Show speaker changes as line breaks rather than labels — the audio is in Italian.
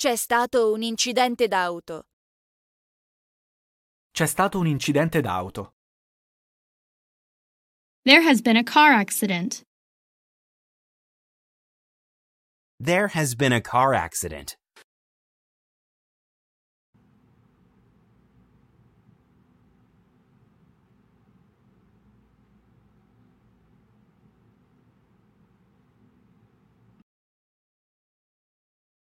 C'è stato un incidente d'auto.
C'è stato un
incidente d'auto.
There has been a car accident.
There has been a car accident.